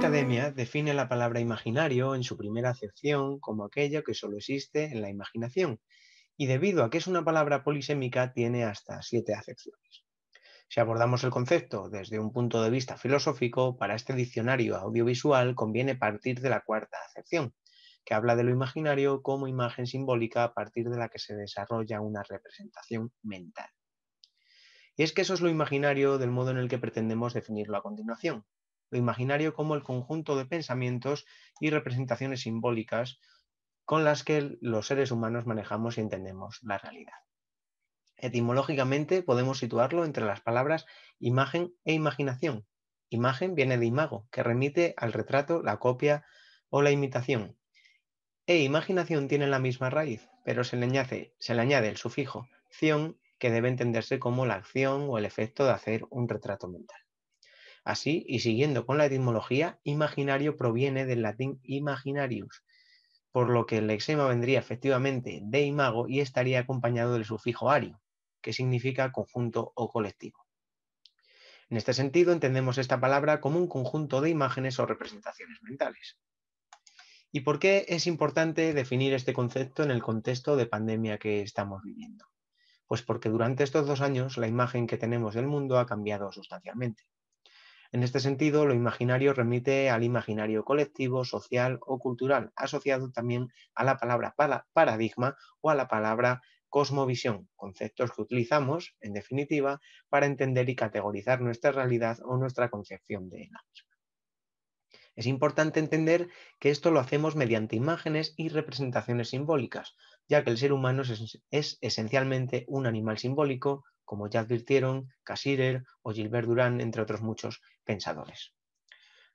Academia mm. define la palabra imaginario en su primera acepción como aquello que solo existe en la imaginación, y debido a que es una palabra polisémica tiene hasta siete acepciones. Si abordamos el concepto desde un punto de vista filosófico, para este diccionario audiovisual conviene partir de la cuarta acepción, que habla de lo imaginario como imagen simbólica a partir de la que se desarrolla una representación mental. Y es que eso es lo imaginario del modo en el que pretendemos definirlo a continuación, lo imaginario como el conjunto de pensamientos y representaciones simbólicas con las que los seres humanos manejamos y entendemos la realidad. Etimológicamente podemos situarlo entre las palabras imagen e imaginación. Imagen viene de imago, que remite al retrato, la copia o la imitación. E imaginación tiene la misma raíz, pero se le añade, se le añade el sufijo ción, que debe entenderse como la acción o el efecto de hacer un retrato mental. Así, y siguiendo con la etimología, imaginario proviene del latín imaginarius, por lo que el lexema vendría efectivamente de imago y estaría acompañado del sufijo ario, que significa conjunto o colectivo. En este sentido, entendemos esta palabra como un conjunto de imágenes o representaciones mentales. ¿Y por qué es importante definir este concepto en el contexto de pandemia que estamos viviendo? Pues porque durante estos dos años la imagen que tenemos del mundo ha cambiado sustancialmente. En este sentido, lo imaginario remite al imaginario colectivo, social o cultural, asociado también a la palabra paradigma o a la palabra cosmovisión, conceptos que utilizamos, en definitiva, para entender y categorizar nuestra realidad o nuestra concepción de la misma. Es importante entender que esto lo hacemos mediante imágenes y representaciones simbólicas, ya que el ser humano es, esencialmente un animal simbólico, como ya advirtieron Casirer o Gilbert Durán, entre otros muchos pensadores.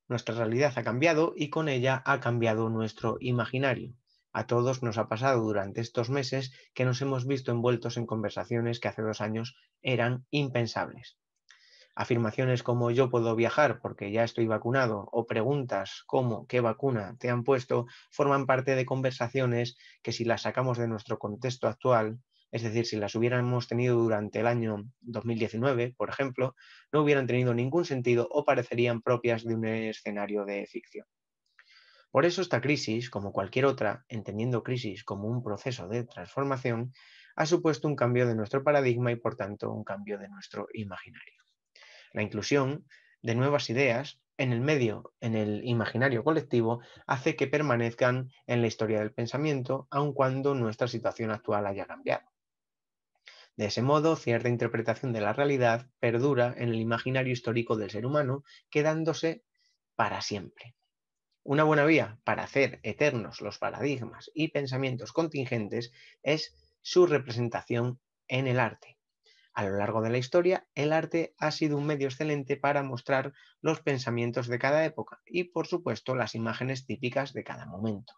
Nuestra realidad ha cambiado y con ella ha cambiado nuestro imaginario. A todos nos ha pasado durante estos meses que nos hemos visto envueltos en conversaciones que hace dos años eran impensables. Afirmaciones como yo puedo viajar porque ya estoy vacunado o preguntas como qué vacuna te han puesto forman parte de conversaciones que si las sacamos de nuestro contexto actual es decir, si las hubiéramos tenido durante el año 2019, por ejemplo, no hubieran tenido ningún sentido o parecerían propias de un escenario de ficción. Por eso esta crisis, como cualquier otra, entendiendo crisis como un proceso de transformación, ha supuesto un cambio de nuestro paradigma y por tanto un cambio de nuestro imaginario. La inclusión de nuevas ideas en el medio, en el imaginario colectivo, hace que permanezcan en la historia del pensamiento, aun cuando nuestra situación actual haya cambiado. De ese modo, cierta interpretación de la realidad perdura en el imaginario histórico del ser humano, quedándose para siempre. Una buena vía para hacer eternos los paradigmas y pensamientos contingentes es su representación en el arte. A lo largo de la historia, el arte ha sido un medio excelente para mostrar los pensamientos de cada época y, por supuesto, las imágenes típicas de cada momento.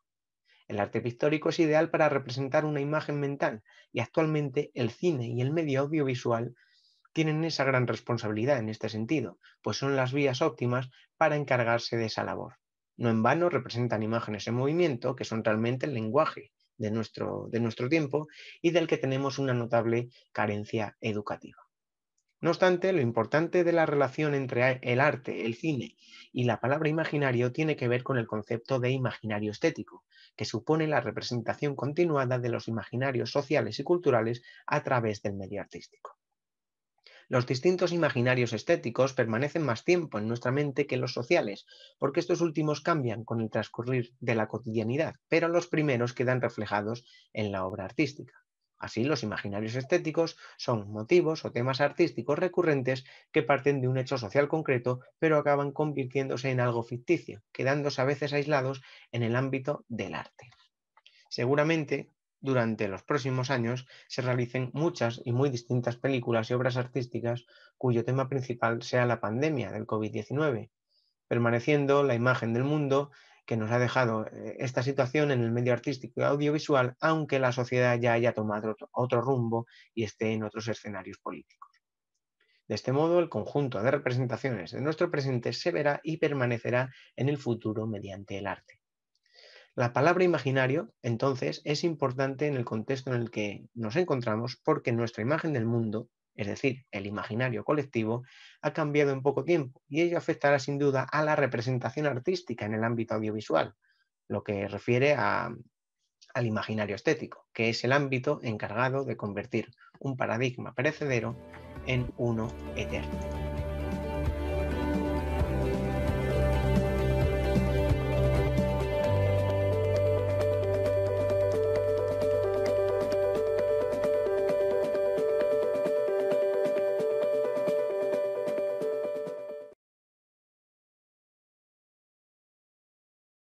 El arte pictórico es ideal para representar una imagen mental y actualmente el cine y el medio audiovisual tienen esa gran responsabilidad en este sentido, pues son las vías óptimas para encargarse de esa labor. No en vano representan imágenes en movimiento, que son realmente el lenguaje de nuestro, de nuestro tiempo y del que tenemos una notable carencia educativa. No obstante, lo importante de la relación entre el arte, el cine y la palabra imaginario tiene que ver con el concepto de imaginario estético, que supone la representación continuada de los imaginarios sociales y culturales a través del medio artístico. Los distintos imaginarios estéticos permanecen más tiempo en nuestra mente que los sociales, porque estos últimos cambian con el transcurrir de la cotidianidad, pero los primeros quedan reflejados en la obra artística. Así, los imaginarios estéticos son motivos o temas artísticos recurrentes que parten de un hecho social concreto, pero acaban convirtiéndose en algo ficticio, quedándose a veces aislados en el ámbito del arte. Seguramente, durante los próximos años se realicen muchas y muy distintas películas y obras artísticas cuyo tema principal sea la pandemia del COVID-19, permaneciendo la imagen del mundo que nos ha dejado eh, esta situación en el medio artístico y audiovisual, aunque la sociedad ya haya tomado otro rumbo y esté en otros escenarios políticos. De este modo, el conjunto de representaciones de nuestro presente se verá y permanecerá en el futuro mediante el arte. La palabra imaginario, entonces, es importante en el contexto en el que nos encontramos porque nuestra imagen del mundo es decir, el imaginario colectivo, ha cambiado en poco tiempo y ello afectará sin duda a la representación artística en el ámbito audiovisual, lo que refiere al imaginario estético, que es el ámbito encargado de convertir un paradigma perecedero en uno eterno.